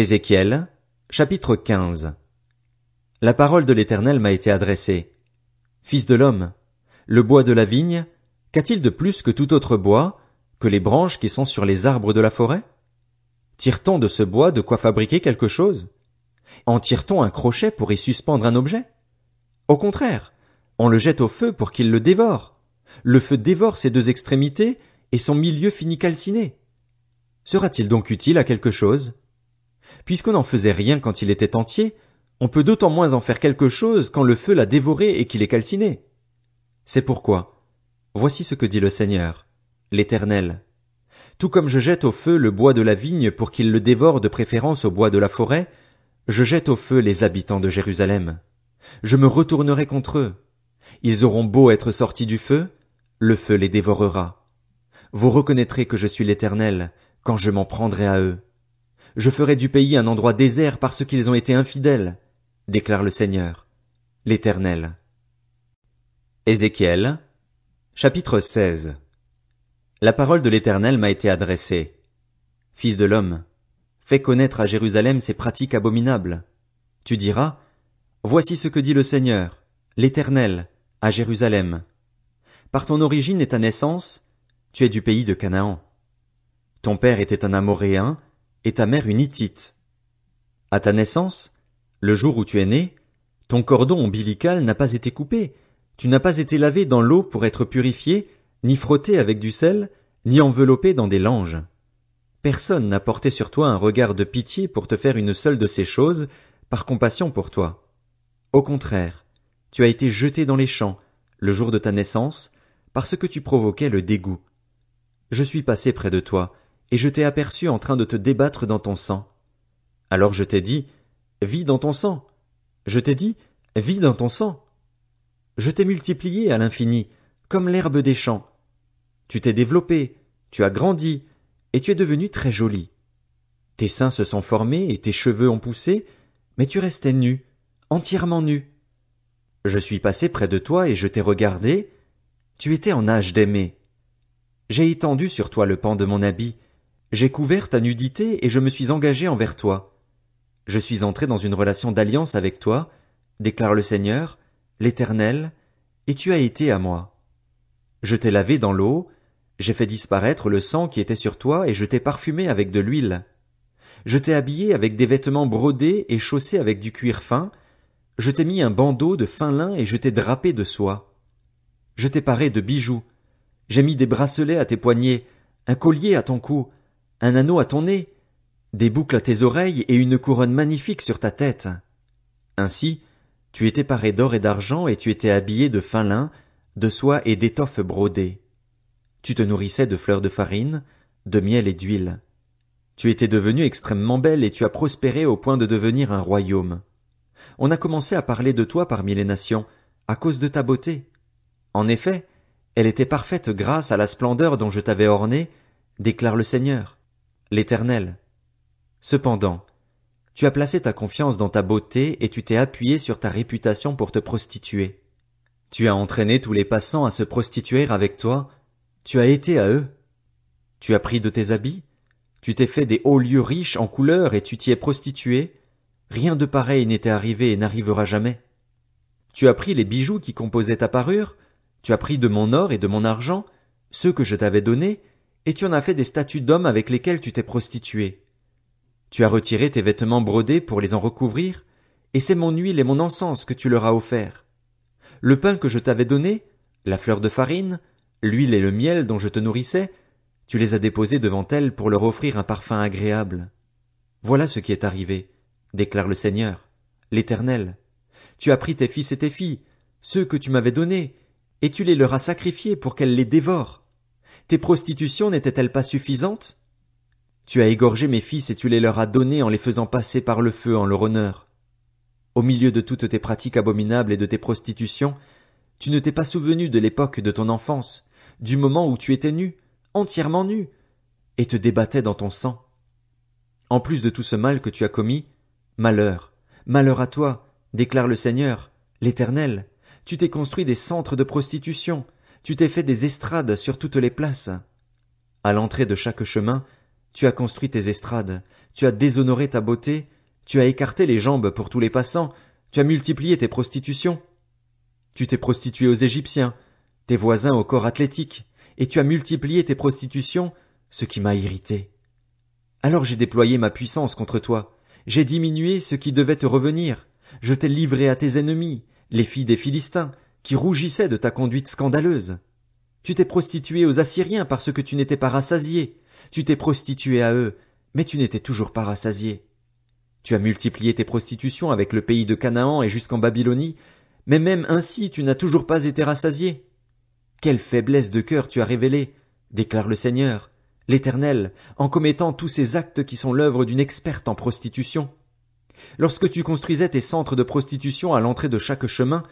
Ézéchiel, chapitre 15. La parole de l'Éternel m'a été adressée. Fils de l'homme, le bois de la vigne, qu'a-t-il de plus que tout autre bois, que les branches qui sont sur les arbres de la forêt? Tire-t-on de ce bois de quoi fabriquer quelque chose? En tire-t-on un crochet pour y suspendre un objet? Au contraire, on le jette au feu pour qu'il le dévore. Le feu dévore ses deux extrémités, et son milieu finit calciné. Sera-t-il donc utile à quelque chose? Puisqu'on n'en faisait rien quand il était entier, on peut d'autant moins en faire quelque chose quand le feu l'a dévoré et qu'il est calciné. C'est pourquoi, voici ce que dit le Seigneur, l'Éternel. Tout comme je jette au feu le bois de la vigne pour qu'il le dévore de préférence au bois de la forêt, je jette au feu les habitants de Jérusalem. Je me retournerai contre eux. Ils auront beau être sortis du feu, le feu les dévorera. Vous reconnaîtrez que je suis l'Éternel quand je m'en prendrai à eux. Je ferai du pays un endroit désert parce qu'ils ont été infidèles, déclare le Seigneur, l'Éternel. Ézéchiel, chapitre 16. La parole de l'Éternel m'a été adressée. Fils de l'homme, fais connaître à Jérusalem ses pratiques abominables. Tu diras, Voici ce que dit le Seigneur, l'Éternel, à Jérusalem. Par ton origine et ta naissance, tu es du pays de Canaan. Ton père était un Amoréen, et ta mère une Hittite. À ta naissance, le jour où tu es né, ton cordon ombilical n'a pas été coupé, tu n'as pas été lavé dans l'eau pour être purifié, ni frotté avec du sel, ni enveloppé dans des langes. Personne n'a porté sur toi un regard de pitié pour te faire une seule de ces choses, par compassion pour toi. Au contraire, tu as été jeté dans les champs, le jour de ta naissance, parce que tu provoquais le dégoût. Je suis passé près de toi, et je t'ai aperçu en train de te débattre dans ton sang. Alors je t'ai dit, vis dans ton sang. Je t'ai dit, vis dans ton sang. Je t'ai multiplié à l'infini, comme l'herbe des champs. Tu t'es développé, tu as grandi, et tu es devenu très joli. Tes seins se sont formés et tes cheveux ont poussé, mais tu restais nu, entièrement nu. Je suis passé près de toi et je t'ai regardé, tu étais en âge d'aimer. J'ai étendu sur toi le pan de mon habit, j'ai couvert ta nudité et je me suis engagé envers toi. Je suis entré dans une relation d'alliance avec toi, déclare le Seigneur, l'Éternel, et tu as été à moi. Je t'ai lavé dans l'eau, j'ai fait disparaître le sang qui était sur toi et je t'ai parfumé avec de l'huile. Je t'ai habillé avec des vêtements brodés et chaussés avec du cuir fin, je t'ai mis un bandeau de fin lin et je t'ai drapé de soie. Je t'ai paré de bijoux, j'ai mis des bracelets à tes poignets, un collier à ton cou, un anneau à ton nez, des boucles à tes oreilles et une couronne magnifique sur ta tête. Ainsi, tu étais paré d'or et d'argent et tu étais habillé de fin lin, de soie et d'étoffe brodées. Tu te nourrissais de fleurs de farine, de miel et d'huile. Tu étais devenue extrêmement belle et tu as prospéré au point de devenir un royaume. On a commencé à parler de toi parmi les nations, à cause de ta beauté. En effet, elle était parfaite grâce à la splendeur dont je t'avais ornée, déclare le Seigneur l'Éternel. Cependant, tu as placé ta confiance dans ta beauté et tu t'es appuyé sur ta réputation pour te prostituer. Tu as entraîné tous les passants à se prostituer avec toi, tu as été à eux. Tu as pris de tes habits, tu t'es fait des hauts lieux riches en couleurs et tu t'y es prostitué, rien de pareil n'était arrivé et n'arrivera jamais. Tu as pris les bijoux qui composaient ta parure, tu as pris de mon or et de mon argent, ceux que je t'avais donnés, et tu en as fait des statues d'hommes avec lesquels tu t'es prostitué. Tu as retiré tes vêtements brodés pour les en recouvrir, et c'est mon huile et mon encens que tu leur as offert. Le pain que je t'avais donné, la fleur de farine, l'huile et le miel dont je te nourrissais, tu les as déposés devant elles pour leur offrir un parfum agréable. Voilà ce qui est arrivé, déclare le Seigneur, l'Éternel. Tu as pris tes fils et tes filles, ceux que tu m'avais donnés, et tu les leur as sacrifiés pour qu'elles les dévorent. Tes prostitutions n'étaient-elles pas suffisantes Tu as égorgé mes fils et tu les leur as donnés en les faisant passer par le feu en leur honneur. Au milieu de toutes tes pratiques abominables et de tes prostitutions, tu ne t'es pas souvenu de l'époque de ton enfance, du moment où tu étais nu, entièrement nu, et te débattais dans ton sang. En plus de tout ce mal que tu as commis, malheur, malheur à toi, déclare le Seigneur, l'Éternel, tu t'es construit des centres de prostitution, tu t'es fait des estrades sur toutes les places. À l'entrée de chaque chemin, tu as construit tes estrades, tu as déshonoré ta beauté, tu as écarté les jambes pour tous les passants, tu as multiplié tes prostitutions. Tu t'es prostitué aux Égyptiens, tes voisins au corps athlétique, et tu as multiplié tes prostitutions, ce qui m'a irrité. Alors j'ai déployé ma puissance contre toi, j'ai diminué ce qui devait te revenir, je t'ai livré à tes ennemis, les filles des Philistins, qui rougissait de ta conduite scandaleuse. Tu t'es prostitué aux Assyriens parce que tu n'étais pas rassasié. Tu t'es prostitué à eux, mais tu n'étais toujours pas rassasié. Tu as multiplié tes prostitutions avec le pays de Canaan et jusqu'en Babylonie, mais même ainsi tu n'as toujours pas été rassasié. Quelle faiblesse de cœur tu as révélée, déclare le Seigneur, l'Éternel, en commettant tous ces actes qui sont l'œuvre d'une experte en prostitution. Lorsque tu construisais tes centres de prostitution à l'entrée de chaque chemin,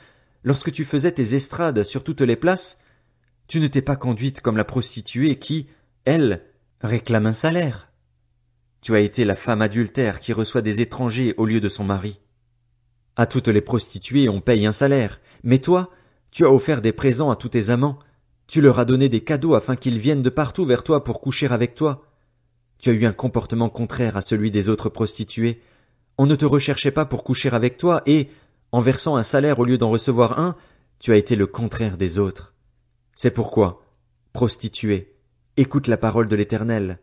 Lorsque tu faisais tes estrades sur toutes les places, tu ne t'es pas conduite comme la prostituée qui, elle, réclame un salaire. Tu as été la femme adultère qui reçoit des étrangers au lieu de son mari. À toutes les prostituées on paye un salaire, mais toi, tu as offert des présents à tous tes amants, tu leur as donné des cadeaux afin qu'ils viennent de partout vers toi pour coucher avec toi. Tu as eu un comportement contraire à celui des autres prostituées. On ne te recherchait pas pour coucher avec toi et, en versant un salaire au lieu d'en recevoir un, tu as été le contraire des autres. C'est pourquoi, prostituée, écoute la parole de l'Éternel.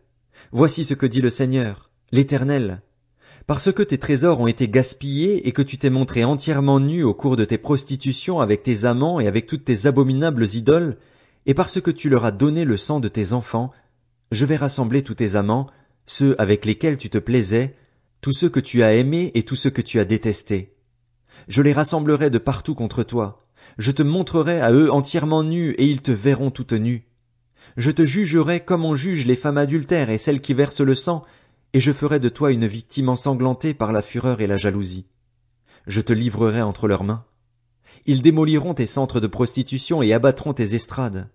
Voici ce que dit le Seigneur, l'Éternel. Parce que tes trésors ont été gaspillés et que tu t'es montré entièrement nu au cours de tes prostitutions avec tes amants et avec toutes tes abominables idoles, et parce que tu leur as donné le sang de tes enfants, je vais rassembler tous tes amants, ceux avec lesquels tu te plaisais, tous ceux que tu as aimés et tous ceux que tu as détestés. Je les rassemblerai de partout contre toi. Je te montrerai à eux entièrement nus, et ils te verront toute nue. Je te jugerai comme on juge les femmes adultères et celles qui versent le sang, et je ferai de toi une victime ensanglantée par la fureur et la jalousie. Je te livrerai entre leurs mains. Ils démoliront tes centres de prostitution et abattront tes estrades.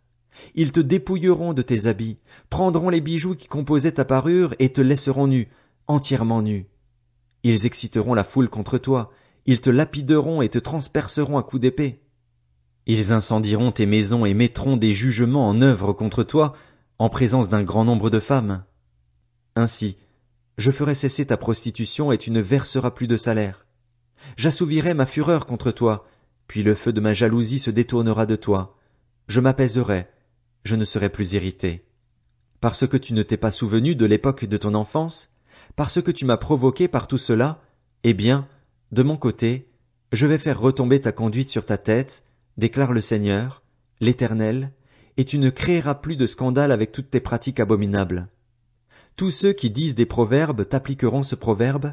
Ils te dépouilleront de tes habits, prendront les bijoux qui composaient ta parure et te laisseront nu, entièrement nu. Ils exciteront la foule contre toi, ils te lapideront et te transperceront à coups d'épée. Ils incendieront tes maisons et mettront des jugements en œuvre contre toi, en présence d'un grand nombre de femmes. Ainsi, je ferai cesser ta prostitution et tu ne verseras plus de salaire. J'assouvirai ma fureur contre toi, puis le feu de ma jalousie se détournera de toi. Je m'apaiserai, je ne serai plus irrité. Parce que tu ne t'es pas souvenu de l'époque de ton enfance, parce que tu m'as provoqué par tout cela, eh bien, de mon côté, je vais faire retomber ta conduite sur ta tête, déclare le Seigneur, l'Éternel, et tu ne créeras plus de scandale avec toutes tes pratiques abominables. Tous ceux qui disent des proverbes t'appliqueront ce proverbe.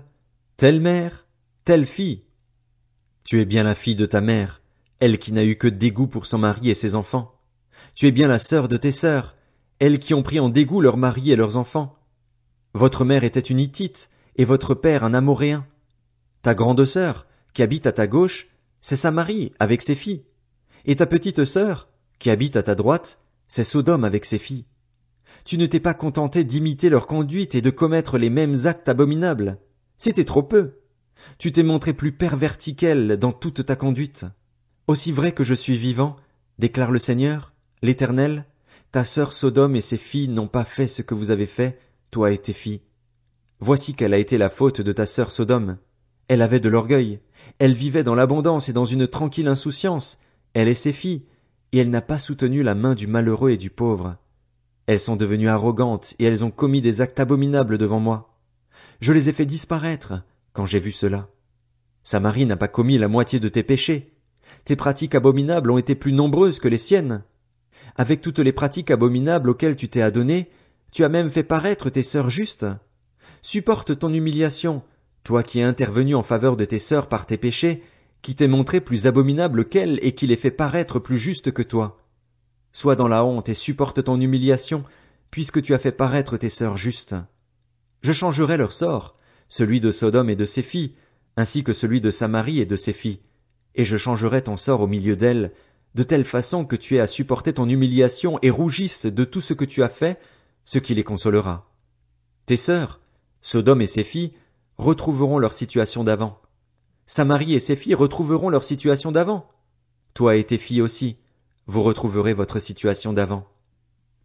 Telle mère, telle fille. Tu es bien la fille de ta mère, elle qui n'a eu que dégoût pour son mari et ses enfants. Tu es bien la sœur de tes sœurs, elles qui ont pris en dégoût leurs mari et leurs enfants. Votre mère était une Hittite, et votre père un Amoréen. Ta grande sœur, qui habite à ta gauche, c'est Samarie avec ses filles. Et ta petite sœur, qui habite à ta droite, c'est Sodome avec ses filles. Tu ne t'es pas contenté d'imiter leur conduite et de commettre les mêmes actes abominables. C'était trop peu. Tu t'es montré plus perverti qu'elle dans toute ta conduite. Aussi vrai que je suis vivant, déclare le Seigneur, l'Éternel, ta sœur Sodome et ses filles n'ont pas fait ce que vous avez fait, toi et tes filles. Voici quelle a été la faute de ta sœur Sodome. Elle avait de l'orgueil. Elle vivait dans l'abondance et dans une tranquille insouciance. Elle et ses filles. Et elle n'a pas soutenu la main du malheureux et du pauvre. Elles sont devenues arrogantes et elles ont commis des actes abominables devant moi. Je les ai fait disparaître quand j'ai vu cela. Samarie n'a pas commis la moitié de tes péchés. Tes pratiques abominables ont été plus nombreuses que les siennes. Avec toutes les pratiques abominables auxquelles tu t'es adonné, tu as même fait paraître tes sœurs justes. Supporte ton humiliation, toi qui es intervenu en faveur de tes sœurs par tes péchés, qui t'es montré plus abominable qu'elles et qui les fait paraître plus justes que toi. Sois dans la honte et supporte ton humiliation, puisque tu as fait paraître tes sœurs justes. Je changerai leur sort, celui de Sodome et de ses filles, ainsi que celui de Samarie et de ses filles, et je changerai ton sort au milieu d'elles, de telle façon que tu aies à supporter ton humiliation et rougisse de tout ce que tu as fait, ce qui les consolera. Tes sœurs, Sodome et ses filles, retrouveront leur situation d'avant. Samarie et ses filles retrouveront leur situation d'avant. Toi et tes filles aussi, vous retrouverez votre situation d'avant.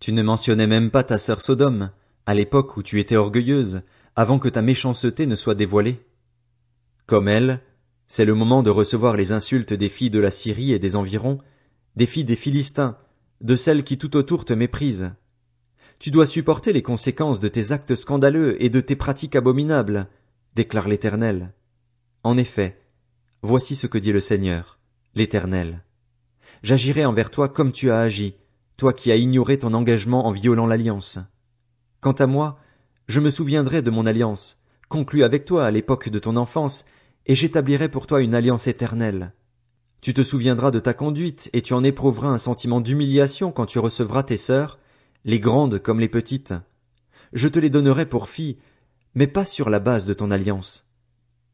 Tu ne mentionnais même pas ta sœur Sodome, à l'époque où tu étais orgueilleuse, avant que ta méchanceté ne soit dévoilée. Comme elle, c'est le moment de recevoir les insultes des filles de la Syrie et des environs, des filles des Philistins, de celles qui tout autour te méprisent. Tu dois supporter les conséquences de tes actes scandaleux et de tes pratiques abominables, déclare l'Éternel. En effet, voici ce que dit le Seigneur, l'Éternel. J'agirai envers toi comme tu as agi, toi qui as ignoré ton engagement en violant l'alliance. Quant à moi, je me souviendrai de mon alliance, conclue avec toi à l'époque de ton enfance, et j'établirai pour toi une alliance éternelle. Tu te souviendras de ta conduite, et tu en éprouveras un sentiment d'humiliation quand tu recevras tes sœurs, les grandes comme les petites. Je te les donnerai pour filles, mais pas sur la base de ton alliance.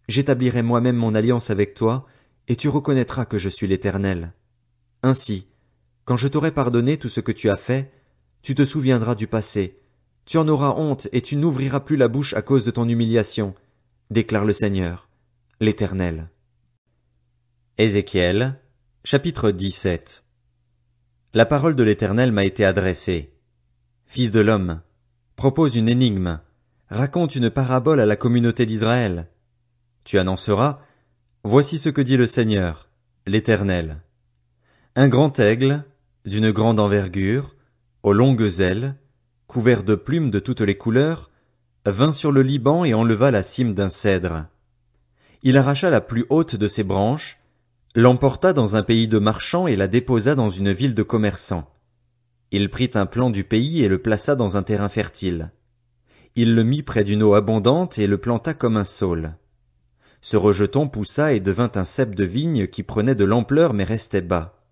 J'établirai moi-même mon alliance avec toi, et tu reconnaîtras que je suis l'Éternel. Ainsi, quand je t'aurai pardonné tout ce que tu as fait, tu te souviendras du passé, tu en auras honte et tu n'ouvriras plus la bouche à cause de ton humiliation, déclare le Seigneur, l'Éternel. Ézéchiel, chapitre 17 La parole de l'Éternel m'a été adressée. Fils de l'homme, propose une énigme, raconte une parabole à la communauté d'Israël. Tu annonceras, Voici ce que dit le Seigneur, l'Éternel. Un grand aigle, d'une grande envergure, aux longues ailes, couvert de plumes de toutes les couleurs, vint sur le Liban et enleva la cime d'un cèdre. Il arracha la plus haute de ses branches, l'emporta dans un pays de marchands et la déposa dans une ville de commerçants. Il prit un plan du pays et le plaça dans un terrain fertile. Il le mit près d'une eau abondante et le planta comme un saule. Ce rejeton poussa et devint un cep de vigne qui prenait de l'ampleur mais restait bas.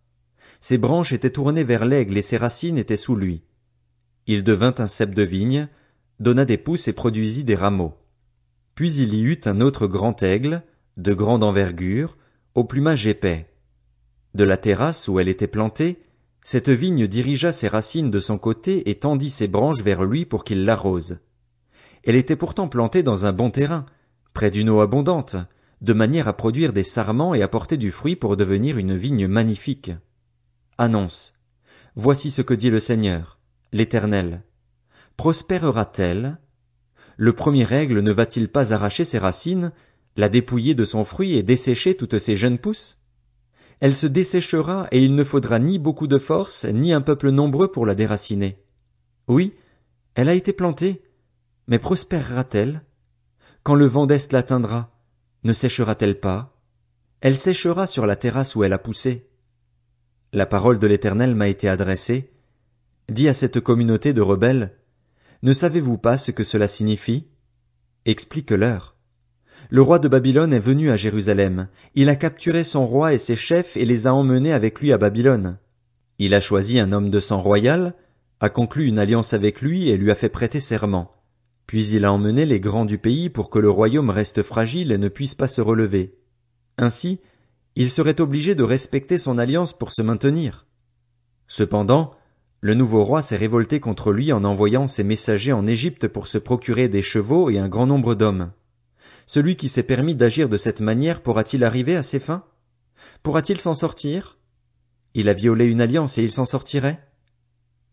Ses branches étaient tournées vers l'aigle et ses racines étaient sous lui. Il devint un cep de vigne, donna des pousses et produisit des rameaux. Puis il y eut un autre grand aigle, de grande envergure, au plumage épais. De la terrasse où elle était plantée, cette vigne dirigea ses racines de son côté et tendit ses branches vers lui pour qu'il l'arrose. Elle était pourtant plantée dans un bon terrain, près d'une eau abondante, de manière à produire des sarments et apporter du fruit pour devenir une vigne magnifique. Annonce. Voici ce que dit le Seigneur, l'Éternel. Prospérera t-elle? Le premier règle ne va t-il pas arracher ses racines, la dépouiller de son fruit et dessécher toutes ses jeunes pousses? Elle se desséchera et il ne faudra ni beaucoup de force, ni un peuple nombreux pour la déraciner. Oui, elle a été plantée, mais prospérera-t-elle Quand le vent d'Est l'atteindra, ne séchera-t-elle pas Elle séchera sur la terrasse où elle a poussé. La parole de l'Éternel m'a été adressée. Dis à cette communauté de rebelles, ne savez-vous pas ce que cela signifie Explique-leur. Le roi de Babylone est venu à Jérusalem. Il a capturé son roi et ses chefs et les a emmenés avec lui à Babylone. Il a choisi un homme de sang royal, a conclu une alliance avec lui et lui a fait prêter serment. Puis il a emmené les grands du pays pour que le royaume reste fragile et ne puisse pas se relever. Ainsi, il serait obligé de respecter son alliance pour se maintenir. Cependant, le nouveau roi s'est révolté contre lui en envoyant ses messagers en Égypte pour se procurer des chevaux et un grand nombre d'hommes. Celui qui s'est permis d'agir de cette manière pourra-t-il arriver à ses fins? Pourra-t-il s'en sortir? Il a violé une alliance et il s'en sortirait?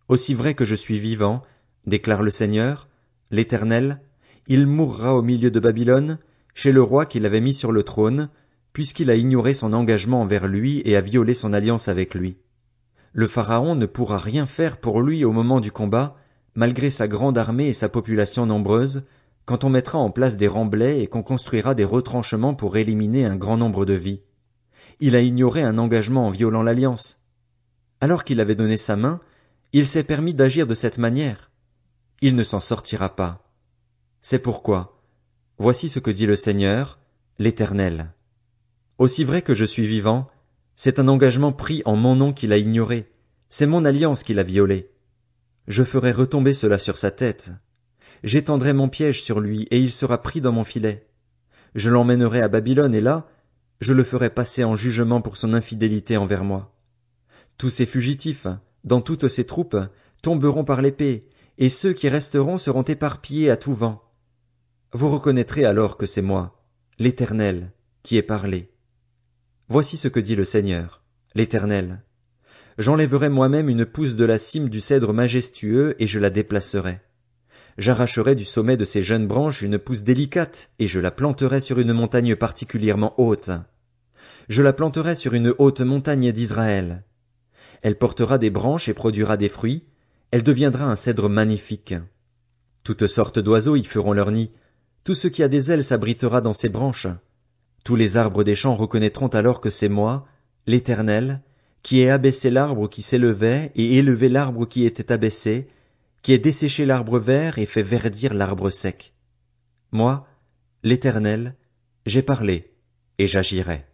Aussi vrai que je suis vivant, déclare le Seigneur, l'Éternel, il mourra au milieu de Babylone, chez le roi qu'il avait mis sur le trône, puisqu'il a ignoré son engagement envers lui et a violé son alliance avec lui. Le Pharaon ne pourra rien faire pour lui au moment du combat, malgré sa grande armée et sa population nombreuse, quand on mettra en place des remblais et qu'on construira des retranchements pour éliminer un grand nombre de vies. Il a ignoré un engagement en violant l'alliance. Alors qu'il avait donné sa main, il s'est permis d'agir de cette manière il ne s'en sortira pas. C'est pourquoi, voici ce que dit le Seigneur, l'Éternel. Aussi vrai que je suis vivant, c'est un engagement pris en mon nom qu'il a ignoré, c'est mon alliance qu'il a violée. Je ferai retomber cela sur sa tête. J'étendrai mon piège sur lui, et il sera pris dans mon filet. Je l'emmènerai à Babylone, et là, je le ferai passer en jugement pour son infidélité envers moi. Tous ces fugitifs, dans toutes ces troupes, tomberont par l'épée, et ceux qui resteront seront éparpillés à tout vent. Vous reconnaîtrez alors que c'est moi, l'Éternel, qui ai parlé. Voici ce que dit le Seigneur, l'Éternel. J'enlèverai moi-même une pousse de la cime du cèdre majestueux et je la déplacerai. J'arracherai du sommet de ses jeunes branches une pousse délicate et je la planterai sur une montagne particulièrement haute. Je la planterai sur une haute montagne d'Israël. Elle portera des branches et produira des fruits, elle deviendra un cèdre magnifique. Toutes sortes d'oiseaux y feront leur nid. Tout ce qui a des ailes s'abritera dans ses branches. Tous les arbres des champs reconnaîtront alors que c'est moi, l'Éternel, qui ai abaissé l'arbre qui s'élevait et élevé l'arbre qui était abaissé, qui ai desséché l'arbre vert et fait verdir l'arbre sec. Moi, l'Éternel, j'ai parlé, et j'agirai.